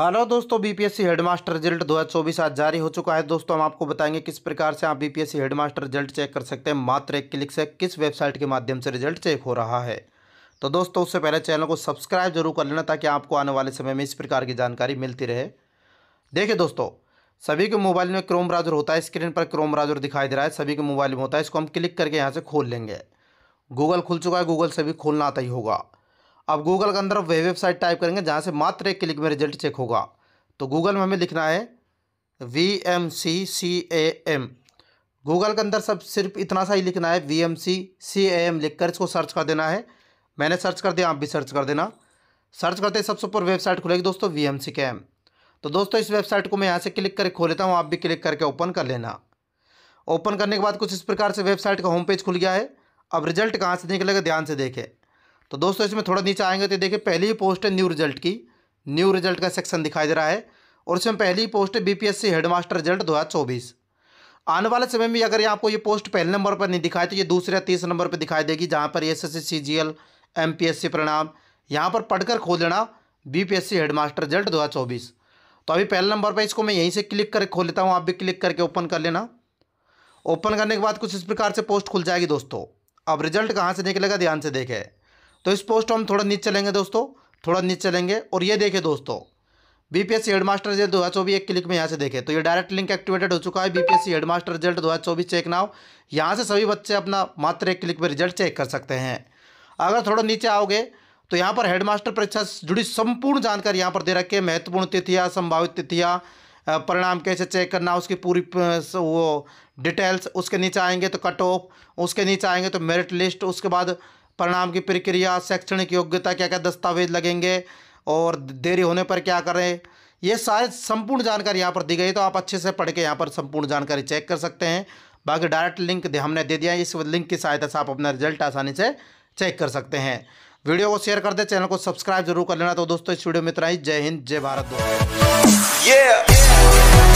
Hello दोस्तों BPSC headmaster result 2024 आज जारी हो चुका है दोस्तों हम आपको बताएंगे किस प्रकार से आप बीपीएससी हेडमास्टर रिजल्ट चेक कर सकते हैं मात्र एक क्लिक से किस वेबसाइट के माध्यम से रिजल्ट चेक हो रहा है तो दोस्तों उससे पहले चैनल को सब्सक्राइब जरूर कर लेना ताकि आपको आने वाले समय में इस प्रकार की जानकारी मिलती रहे देखिए दोस्तों सभी के मोबाइल में क्रोम ब्राउजर होता है स्क्रीन पर क्रोम ब्राउजर दिखाई दे रहा है सभी के मोबाइल में होता है इसको हम क्लिक करके यहाँ से खोल लेंगे गूगल खुल चुका है गूगल से भी खोलना आता ही होगा अब गूगल के अंदर वह वेबसाइट टाइप करेंगे जहाँ से मात्र एक क्लिक में रिजल्ट चेक होगा तो गूगल में हमें लिखना है V M C C A M Google के अंदर सब सिर्फ इतना सा ही लिखना है V M C C A M लिख कर इसको सर्च कर देना है मैंने सर्च कर दिया आप भी सर्च कर देना सर्च करते सबसे ऊपर वेबसाइट खुलेगी दोस्तों वी एम सी के एम तो दोस्तों इस वेबसाइट को मैं यहाँ से क्लिक करके खो लेता हूँ आप भी क्लिक करके ओपन कर लेना ओपन करने के बाद कुछ इस प्रकार से वेबसाइट का होम पेज खुल गया है अब रिजल्ट कहाँ से निकलेगा ध्यान से देखें तो दोस्तों इसमें थोड़ा नीचे आएंगे तो देखिए पहली ही पोस्ट है न्यू रिजल्ट की न्यू रिजल्ट का सेक्शन दिखाई दे रहा है और इसमें पहली पोस्ट है बीपीएससी हेडमास्टर रिजल्ट दो हज़ार चौबीस आने वाले समय में अगर आपको ये पोस्ट पहले नंबर पर नहीं दिखाई तो ये दूसरे या तीसरे नंबर पर दिखाई देगी जहाँ पर S S C G L M P S C परिणाम यहाँ पर पढ़कर खोल लेना B P S C headmaster result दो हज़ार चौबीस तो अभी पहले नंबर पर इसको मैं यहीं से क्लिक करके खोल लेता हूँ आप भी क्लिक करके ओपन कर लेना ओपन करने के बाद कुछ इस प्रकार से पोस्ट खुल जाएगी दोस्तों अब रिजल्ट कहाँ से निकलेगा ध्यान से देखें तो इस पोस्ट हम थोड़ा नीचे चलेंगे दोस्तों थोड़ा नीचे चलेंगे और ये देखें दोस्तों B P S head headmaster result दो हज़ार चौबीस एक क्लिक में यहाँ से देखें तो ये डायरेक्ट लिंक एक्टिवेटेड हो चुका है बीपीएससी मास्टर रिजल्ट दो हज़ार चौबीस चेक नाउ यहाँ से सभी बच्चे अपना मात्र एक क्लिक में रिजल्ट चेक कर सकते हैं अगर थोड़ा नीचे आओगे तो यहाँ पर हेडमास्टर परीक्षा से जुड़ी संपूर्ण जानकारी यहाँ पर दे रखे महत्वपूर्ण तिथियाँ संभावित तिथियाँ परिणाम कैसे चेक करना उसकी पूरी वो डिटेल्स उसके नीचे आएंगे तो कट ऑफ उसके नीचे आएंगे तो मेरिट लिस्ट उसके बाद परिणाम की प्रक्रिया शैक्षणिक योग्यता क्या क्या दस्तावेज लगेंगे और देरी होने पर क्या करें ये सारे संपूर्ण जानकारी यहाँ पर दी गई तो आप अच्छे से पढ़ के यहाँ पर संपूर्ण जानकारी चेक कर सकते हैं बाकी डायरेक्ट लिंक हमने दे दिया इस लिंक की सहायता से आप अपना रिजल्ट आसानी से चेक कर सकते हैं वीडियो को शेयर कर दे चैनल को सब्सक्राइब जरूर कर लेना तो दोस्तों इस वीडियो में इतना ही जय हिंद जय भारत दोस्तों yeah.